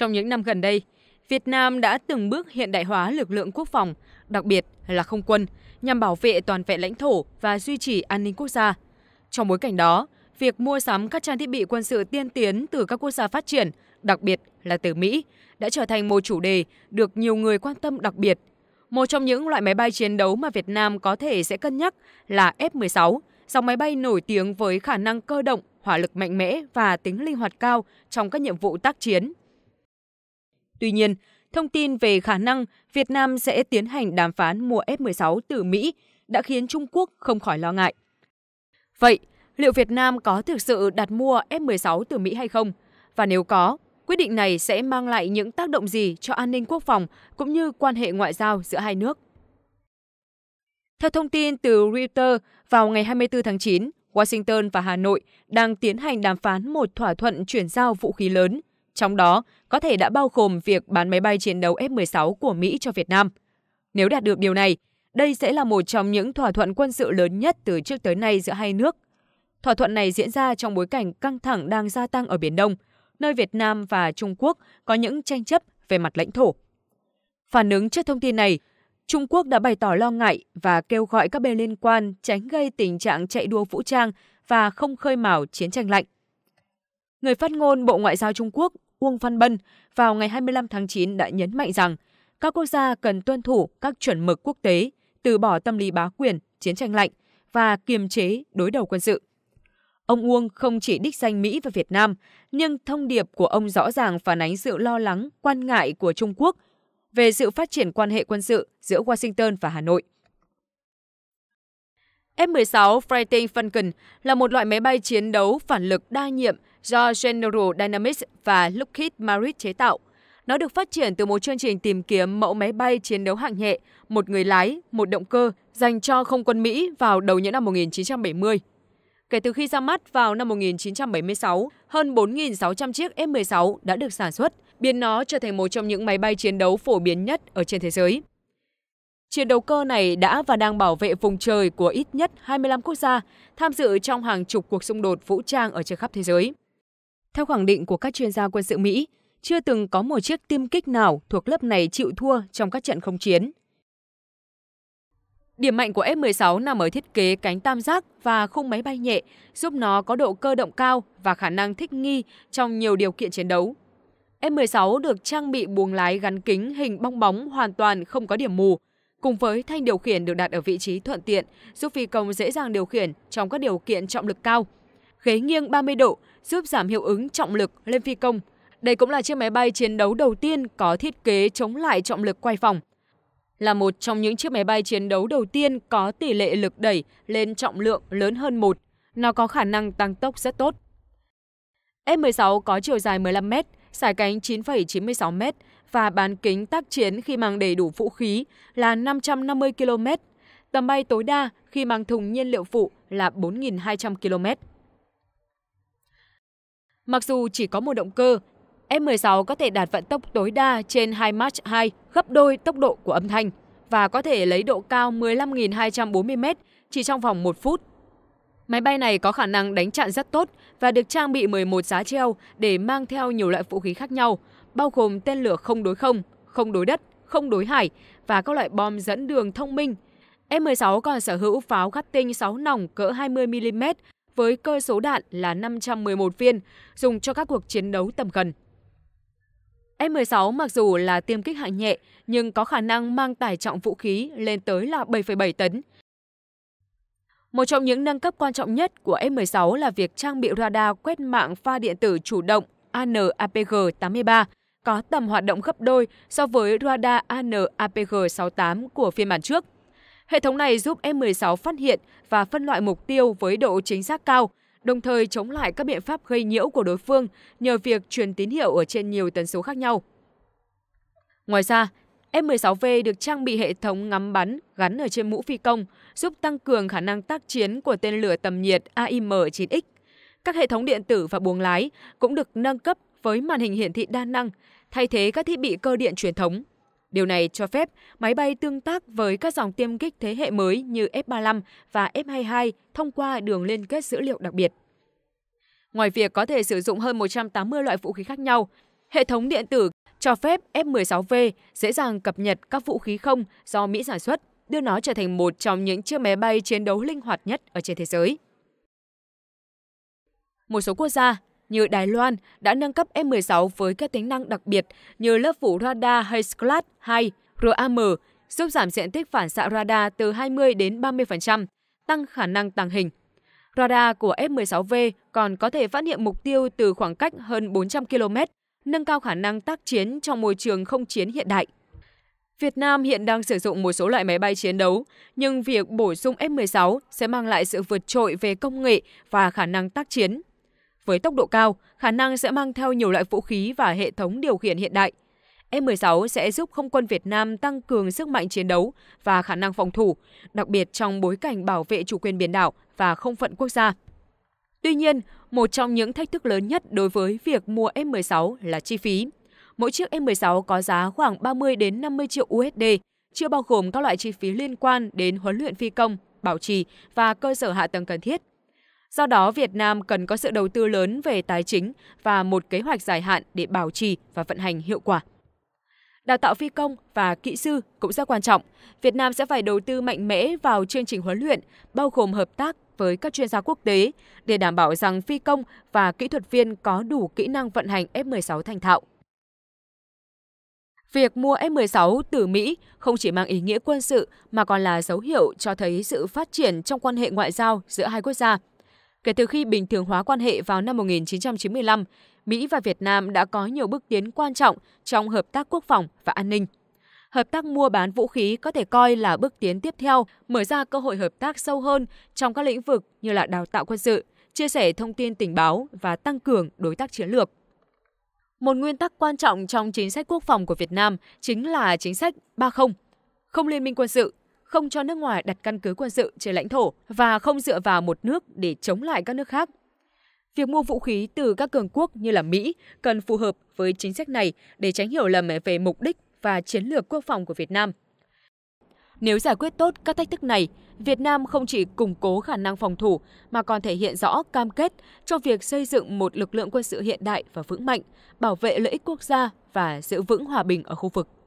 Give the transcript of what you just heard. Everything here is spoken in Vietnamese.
Trong những năm gần đây, Việt Nam đã từng bước hiện đại hóa lực lượng quốc phòng, đặc biệt là không quân, nhằm bảo vệ toàn vẹn lãnh thổ và duy trì an ninh quốc gia. Trong bối cảnh đó, việc mua sắm các trang thiết bị quân sự tiên tiến từ các quốc gia phát triển, đặc biệt là từ Mỹ, đã trở thành một chủ đề được nhiều người quan tâm đặc biệt. Một trong những loại máy bay chiến đấu mà Việt Nam có thể sẽ cân nhắc là F-16, dòng máy bay nổi tiếng với khả năng cơ động, hỏa lực mạnh mẽ và tính linh hoạt cao trong các nhiệm vụ tác chiến Tuy nhiên, thông tin về khả năng Việt Nam sẽ tiến hành đàm phán mua F-16 từ Mỹ đã khiến Trung Quốc không khỏi lo ngại. Vậy, liệu Việt Nam có thực sự đặt mua F-16 từ Mỹ hay không? Và nếu có, quyết định này sẽ mang lại những tác động gì cho an ninh quốc phòng cũng như quan hệ ngoại giao giữa hai nước? Theo thông tin từ Reuters, vào ngày 24 tháng 9, Washington và Hà Nội đang tiến hành đàm phán một thỏa thuận chuyển giao vũ khí lớn trong đó có thể đã bao gồm việc bán máy bay chiến đấu F-16 của Mỹ cho Việt Nam. Nếu đạt được điều này, đây sẽ là một trong những thỏa thuận quân sự lớn nhất từ trước tới nay giữa hai nước. Thỏa thuận này diễn ra trong bối cảnh căng thẳng đang gia tăng ở Biển Đông, nơi Việt Nam và Trung Quốc có những tranh chấp về mặt lãnh thổ. Phản ứng trước thông tin này, Trung Quốc đã bày tỏ lo ngại và kêu gọi các bên liên quan tránh gây tình trạng chạy đua vũ trang và không khơi mào chiến tranh lạnh. Người phát ngôn Bộ Ngoại giao Trung Quốc Uông Văn Bân vào ngày 25 tháng 9 đã nhấn mạnh rằng các quốc gia cần tuân thủ các chuẩn mực quốc tế, từ bỏ tâm lý bá quyền, chiến tranh lạnh và kiềm chế đối đầu quân sự. Ông Uông không chỉ đích danh Mỹ và Việt Nam, nhưng thông điệp của ông rõ ràng phản ánh sự lo lắng, quan ngại của Trung Quốc về sự phát triển quan hệ quân sự giữa Washington và Hà Nội – F-16 Fighting Falcon là một loại máy bay chiến đấu phản lực đa nhiệm do General Dynamics và Lockheed Martin chế tạo. Nó được phát triển từ một chương trình tìm kiếm mẫu máy bay chiến đấu hạng nhẹ, một người lái, một động cơ dành cho không quân Mỹ vào đầu những năm 1970. Kể từ khi ra mắt vào năm 1976, hơn 4.600 chiếc F-16 đã được sản xuất, biến nó trở thành một trong những máy bay chiến đấu phổ biến nhất ở trên thế giới. Chiến đấu cơ này đã và đang bảo vệ vùng trời của ít nhất 25 quốc gia tham dự trong hàng chục cuộc xung đột vũ trang ở trên khắp thế giới. Theo khẳng định của các chuyên gia quân sự Mỹ, chưa từng có một chiếc tiêm kích nào thuộc lớp này chịu thua trong các trận không chiến. Điểm mạnh của F-16 nằm ở thiết kế cánh tam giác và khung máy bay nhẹ, giúp nó có độ cơ động cao và khả năng thích nghi trong nhiều điều kiện chiến đấu. F-16 được trang bị buồng lái gắn kính hình bong bóng hoàn toàn không có điểm mù, Cùng với thanh điều khiển được đặt ở vị trí thuận tiện, giúp phi công dễ dàng điều khiển trong các điều kiện trọng lực cao. Ghế nghiêng 30 độ giúp giảm hiệu ứng trọng lực lên phi công. Đây cũng là chiếc máy bay chiến đấu đầu tiên có thiết kế chống lại trọng lực quay vòng. Là một trong những chiếc máy bay chiến đấu đầu tiên có tỷ lệ lực đẩy lên trọng lượng lớn hơn 1, nó có khả năng tăng tốc rất tốt. F-16 có chiều dài 15 mét, sải cánh 9,96m và bán kính tác chiến khi mang đầy đủ vũ khí là 550 km, tầm bay tối đa khi mang thùng nhiên liệu phụ là 4.200 km. Mặc dù chỉ có một động cơ, F-16 có thể đạt vận tốc tối đa trên 2 Mach 2 gấp đôi tốc độ của âm thanh và có thể lấy độ cao 15.240m chỉ trong vòng 1 phút. Máy bay này có khả năng đánh chặn rất tốt và được trang bị 11 giá treo để mang theo nhiều loại vũ khí khác nhau, bao gồm tên lửa không đối không, không đối đất, không đối hải và các loại bom dẫn đường thông minh. F-16 còn sở hữu pháo gắt tinh 6 nòng cỡ 20mm với cơ số đạn là 511 viên, dùng cho các cuộc chiến đấu tầm gần. F-16 mặc dù là tiêm kích hạng nhẹ, nhưng có khả năng mang tải trọng vũ khí lên tới là 7,7 tấn, một trong những nâng cấp quan trọng nhất của F-16 là việc trang bị radar quét mạng pha điện tử chủ động ANAPG-83 có tầm hoạt động gấp đôi so với radar ANAPG-68 của phiên bản trước. Hệ thống này giúp F-16 phát hiện và phân loại mục tiêu với độ chính xác cao, đồng thời chống lại các biện pháp gây nhiễu của đối phương nhờ việc truyền tín hiệu ở trên nhiều tần số khác nhau. Ngoài ra, F-16V được trang bị hệ thống ngắm bắn gắn ở trên mũ phi công, giúp tăng cường khả năng tác chiến của tên lửa tầm nhiệt AIM-9X. Các hệ thống điện tử và buồng lái cũng được nâng cấp với màn hình hiển thị đa năng, thay thế các thiết bị cơ điện truyền thống. Điều này cho phép máy bay tương tác với các dòng tiêm kích thế hệ mới như F-35 và F-22 thông qua đường liên kết dữ liệu đặc biệt. Ngoài việc có thể sử dụng hơn 180 loại vũ khí khác nhau, hệ thống điện tử cho phép F-16V dễ dàng cập nhật các vũ khí không do Mỹ sản xuất, đưa nó trở thành một trong những chiếc máy bay chiến đấu linh hoạt nhất ở trên thế giới. Một số quốc gia như Đài Loan đã nâng cấp F-16 với các tính năng đặc biệt như lớp phủ radar Hayes-Class 2 RAM giúp giảm diện tích phản xạ radar từ 20 đến 30%, tăng khả năng tàng hình. Radar của F-16V còn có thể phát hiện mục tiêu từ khoảng cách hơn 400 km, nâng cao khả năng tác chiến trong môi trường không chiến hiện đại. Việt Nam hiện đang sử dụng một số loại máy bay chiến đấu, nhưng việc bổ sung F-16 sẽ mang lại sự vượt trội về công nghệ và khả năng tác chiến. Với tốc độ cao, khả năng sẽ mang theo nhiều loại vũ khí và hệ thống điều khiển hiện đại. F-16 sẽ giúp không quân Việt Nam tăng cường sức mạnh chiến đấu và khả năng phòng thủ, đặc biệt trong bối cảnh bảo vệ chủ quyền biển đảo và không phận quốc gia. Tuy nhiên, một trong những thách thức lớn nhất đối với việc mua F-16 là chi phí. Mỗi chiếc F-16 có giá khoảng 30 đến 50 triệu USD, chưa bao gồm các loại chi phí liên quan đến huấn luyện phi công, bảo trì và cơ sở hạ tầng cần thiết. Do đó, Việt Nam cần có sự đầu tư lớn về tài chính và một kế hoạch dài hạn để bảo trì và vận hành hiệu quả đào tạo phi công và kỹ sư cũng rất quan trọng. Việt Nam sẽ phải đầu tư mạnh mẽ vào chương trình huấn luyện, bao gồm hợp tác với các chuyên gia quốc tế để đảm bảo rằng phi công và kỹ thuật viên có đủ kỹ năng vận hành F-16 thành thạo. Việc mua F-16 từ Mỹ không chỉ mang ý nghĩa quân sự mà còn là dấu hiệu cho thấy sự phát triển trong quan hệ ngoại giao giữa hai quốc gia. Kể từ khi bình thường hóa quan hệ vào năm 1995, Mỹ và Việt Nam đã có nhiều bước tiến quan trọng trong hợp tác quốc phòng và an ninh. Hợp tác mua bán vũ khí có thể coi là bước tiến tiếp theo, mở ra cơ hội hợp tác sâu hơn trong các lĩnh vực như là đào tạo quân sự, chia sẻ thông tin tình báo và tăng cường đối tác chiến lược. Một nguyên tắc quan trọng trong chính sách quốc phòng của Việt Nam chính là chính sách ba không: không liên minh quân sự, không cho nước ngoài đặt căn cứ quân sự trên lãnh thổ và không dựa vào một nước để chống lại các nước khác. Việc mua vũ khí từ các cường quốc như là Mỹ cần phù hợp với chính sách này để tránh hiểu lầm về mục đích và chiến lược quốc phòng của Việt Nam. Nếu giải quyết tốt các thách thức này, Việt Nam không chỉ củng cố khả năng phòng thủ mà còn thể hiện rõ cam kết cho việc xây dựng một lực lượng quân sự hiện đại và vững mạnh, bảo vệ lợi ích quốc gia và giữ vững hòa bình ở khu vực.